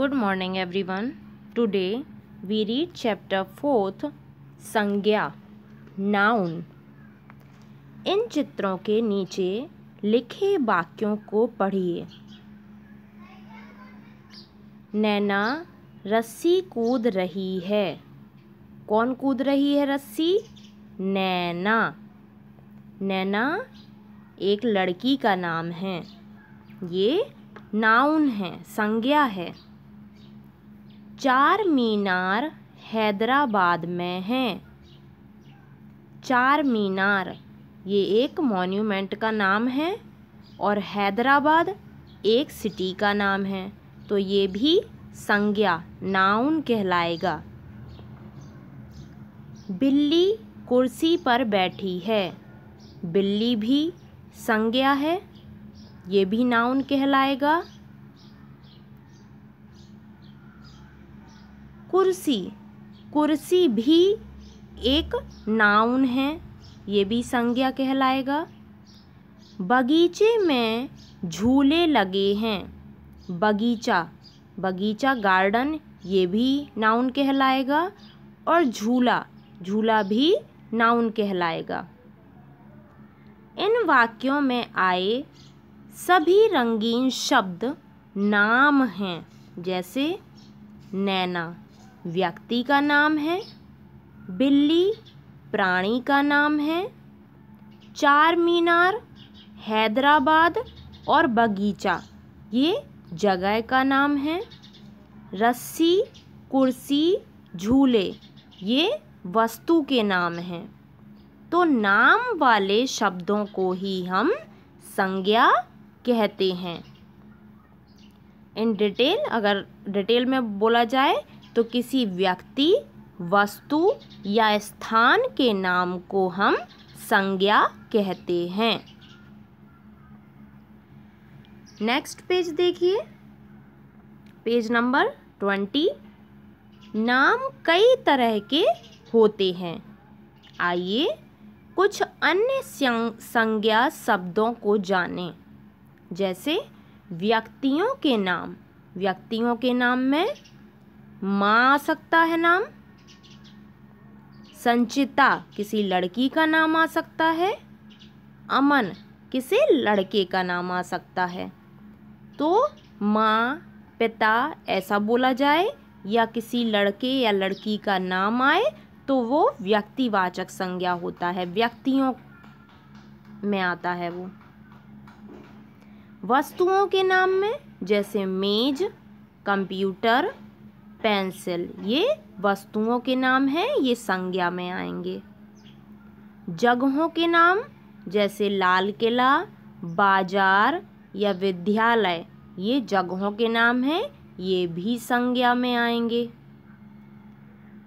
morning everyone today we read chapter fourth संज्ञा noun इन चित्रों के नीचे लिखे वाक्यों को पढ़िए नैना रस्सी कूद रही है कौन कूद रही है रस्सी नैना नैना एक लड़की का नाम है ये नाउन है संज्ञा है चार मीनार हैदराबाद में हैं चार मीनार ये एक मॉन्यूमेंट का नाम है और हैदराबाद एक सिटी का नाम है तो ये भी संज्ञा नाउन कहलाएगा बिल्ली कुर्सी पर बैठी है बिल्ली भी संज्ञा है ये भी नाउन कहलाएगा कुर्सी कुर्सी भी एक नाउन है ये भी संज्ञा कहलाएगा बगीचे में झूले लगे हैं बगीचा बगीचा गार्डन ये भी नाउन कहलाएगा और झूला झूला भी नाउन कहलाएगा इन वाक्यों में आए सभी रंगीन शब्द नाम हैं जैसे नैना व्यक्ति का नाम है बिल्ली प्राणी का नाम है चार मीनार हैदराबाद और बगीचा ये जगह का नाम है रस्सी कुर्सी झूले ये वस्तु के नाम हैं तो नाम वाले शब्दों को ही हम संज्ञा कहते हैं इन डिटेल अगर डिटेल में बोला जाए तो किसी व्यक्ति वस्तु या स्थान के नाम को हम संज्ञा कहते हैं नेक्स्ट पेज देखिए पेज नंबर ट्वेंटी नाम कई तरह के होते हैं आइए कुछ अन्य संज्ञा शब्दों को जानें जैसे व्यक्तियों के नाम व्यक्तियों के नाम में माँ आ सकता है नाम संचिता किसी लड़की का नाम आ सकता है अमन किसी लड़के का नाम आ सकता है तो माँ पिता ऐसा बोला जाए या किसी लड़के या लड़की का नाम आए तो वो व्यक्तिवाचक संज्ञा होता है व्यक्तियों में आता है वो वस्तुओं के नाम में जैसे मेज कंप्यूटर पेंसिल ये वस्तुओं के नाम हैं ये संज्ञा में आएंगे जगहों के नाम जैसे लाल किला बाजार या विद्यालय ये जगहों के नाम हैं ये भी संज्ञा में आएंगे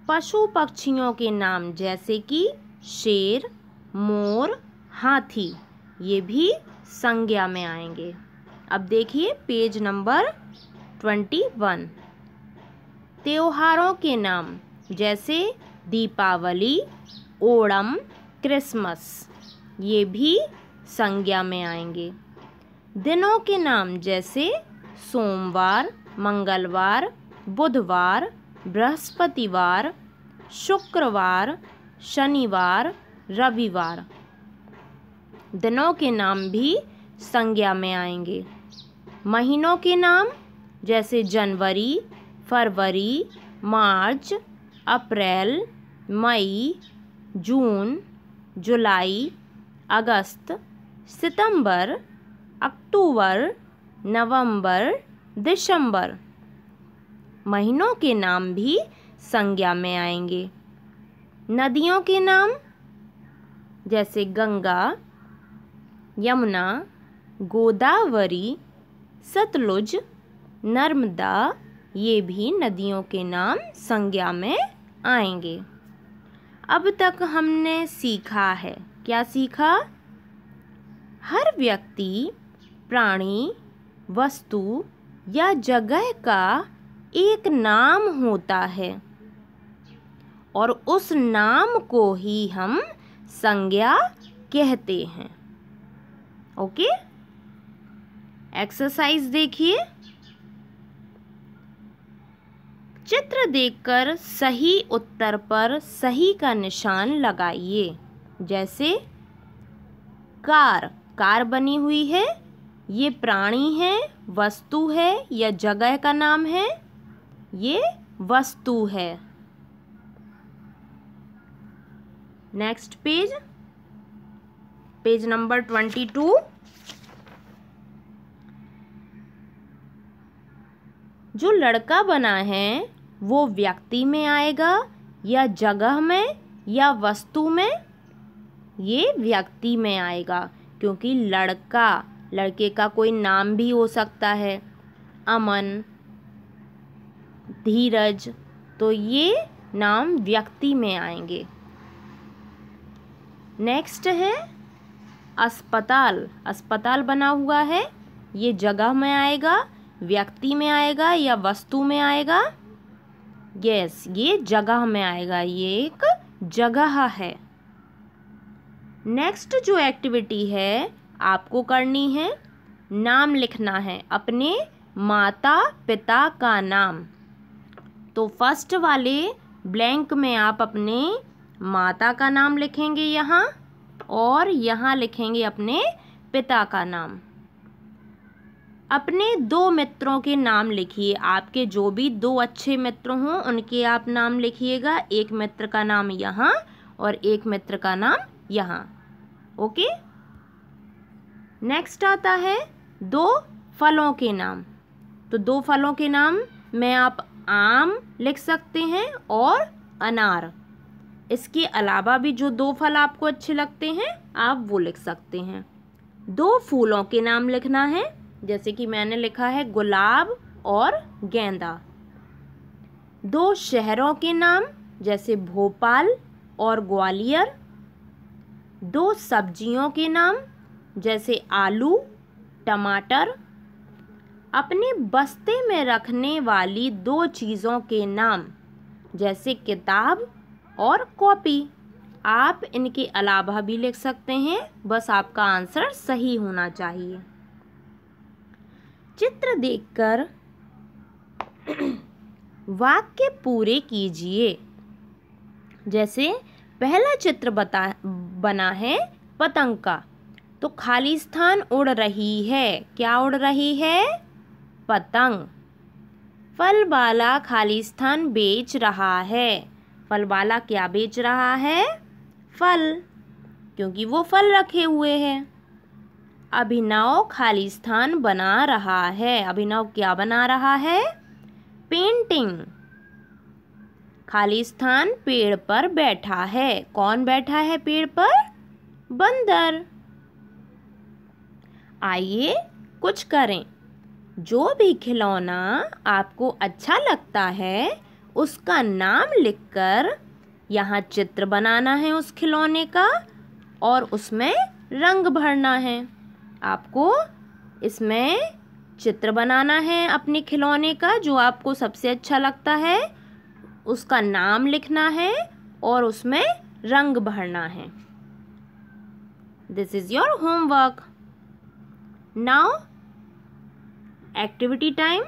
पशु पक्षियों के नाम जैसे कि शेर मोर हाथी ये भी संज्ञा में आएंगे अब देखिए पेज नंबर ट्वेंटी वन त्योहारों के नाम जैसे दीपावली ओणम क्रिसमस ये भी संज्ञा में आएंगे दिनों के नाम जैसे सोमवार मंगलवार बुधवार बृहस्पतिवार शुक्रवार शनिवार रविवार दिनों के नाम भी संज्ञा में आएंगे महीनों के नाम जैसे जनवरी फरवरी मार्च अप्रैल मई जून जुलाई अगस्त सितंबर अक्टूबर नवंबर दिसंबर महीनों के नाम भी संज्ञा में आएंगे नदियों के नाम जैसे गंगा यमुना गोदावरी सतलुज नर्मदा ये भी नदियों के नाम संज्ञा में आएंगे अब तक हमने सीखा है क्या सीखा हर व्यक्ति प्राणी वस्तु या जगह का एक नाम होता है और उस नाम को ही हम संज्ञा कहते हैं ओके एक्सरसाइज देखिए चित्र देखकर सही उत्तर पर सही का निशान लगाइए जैसे कार कार बनी हुई है ये प्राणी है वस्तु है या जगह का नाम है ये वस्तु है next page page number twenty two जो लड़का बना है वो व्यक्ति में आएगा या जगह में या वस्तु में ये व्यक्ति में आएगा क्योंकि लड़का लड़के का कोई नाम भी हो सकता है अमन धीरज तो ये नाम व्यक्ति में आएंगे नेक्स्ट है अस्पताल अस्पताल बना हुआ है ये जगह में आएगा व्यक्ति में आएगा या वस्तु में आएगा यस ये जगह में आएगा ये एक जगह है नेक्स्ट जो एक्टिविटी है आपको करनी है नाम लिखना है अपने माता पिता का नाम तो फर्स्ट वाले ब्लैंक में आप अपने माता का नाम लिखेंगे यहाँ और यहाँ लिखेंगे अपने पिता का नाम अपने दो मित्रों के नाम लिखिए आपके जो भी दो अच्छे मित्र हों उनके आप नाम लिखिएगा एक मित्र का नाम यहाँ और एक मित्र का नाम यहाँ ओके नेक्स्ट आता है दो फलों के नाम तो दो फलों के नाम में आप आम लिख सकते हैं और अनार इसके अलावा भी जो दो फल आपको अच्छे लगते हैं आप वो लिख सकते हैं दो फूलों के नाम लिखना है जैसे कि मैंने लिखा है गुलाब और गेंदा दो शहरों के नाम जैसे भोपाल और ग्वालियर दो सब्जियों के नाम जैसे आलू टमाटर अपने बस्ते में रखने वाली दो चीज़ों के नाम जैसे किताब और कॉपी आप इनके अलावा भी लिख सकते हैं बस आपका आंसर सही होना चाहिए चित्र देखकर वाक्य पूरे कीजिए जैसे पहला चित्र बता बना है पतंग का तो खाली स्थान उड़ रही है क्या उड़ रही है पतंग फल वाला खाली स्थान बेच रहा है फल वाला क्या बेच रहा है फल क्योंकि वो फल रखे हुए हैं अभिनव खाली स्थान बना रहा है अभिनव क्या बना रहा है पेंटिंग खाली स्थान पेड़ पर बैठा है कौन बैठा है पेड़ पर बंदर आइए कुछ करें जो भी खिलौना आपको अच्छा लगता है उसका नाम लिखकर यहाँ चित्र बनाना है उस खिलौने का और उसमें रंग भरना है आपको इसमें चित्र बनाना है अपने खिलौने का जो आपको सबसे अच्छा लगता है उसका नाम लिखना है और उसमें रंग भरना है this is your homework now activity time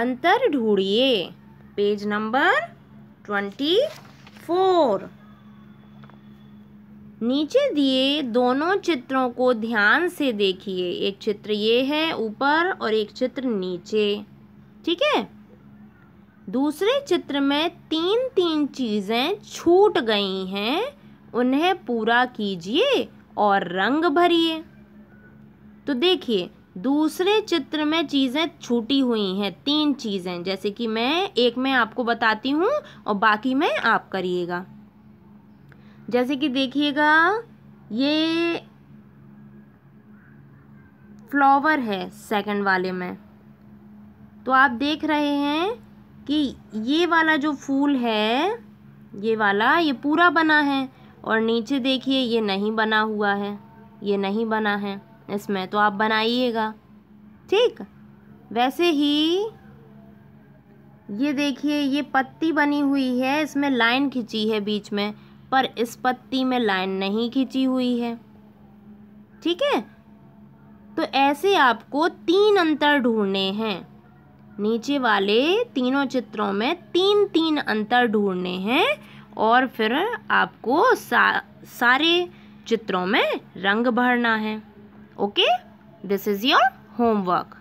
अंतर ढूंढिए पेज नंबर ट्वेंटी फोर नीचे दिए दोनों चित्रों को ध्यान से देखिए एक चित्र ये है ऊपर और एक चित्र नीचे ठीक है दूसरे चित्र में तीन तीन चीज़ें छूट गई हैं उन्हें पूरा कीजिए और रंग भरिए तो देखिए दूसरे चित्र में चीज़ें छूटी हुई हैं तीन चीज़ें जैसे कि मैं एक में आपको बताती हूँ और बाकी में आप करिएगा जैसे कि देखिएगा ये फ्लावर है सेकंड वाले में तो आप देख रहे हैं कि ये वाला जो फूल है ये वाला ये पूरा बना है और नीचे देखिए ये नहीं बना हुआ है ये नहीं बना है इसमें तो आप बनाइएगा ठीक वैसे ही ये देखिए ये पत्ती बनी हुई है इसमें लाइन खिंची है बीच में पर इस पत्ती में लाइन नहीं खींची हुई है ठीक है तो ऐसे आपको तीन अंतर ढूंढने हैं नीचे वाले तीनों चित्रों में तीन तीन अंतर ढूंढने हैं और फिर आपको सा, सारे चित्रों में रंग भरना है okay this is your homework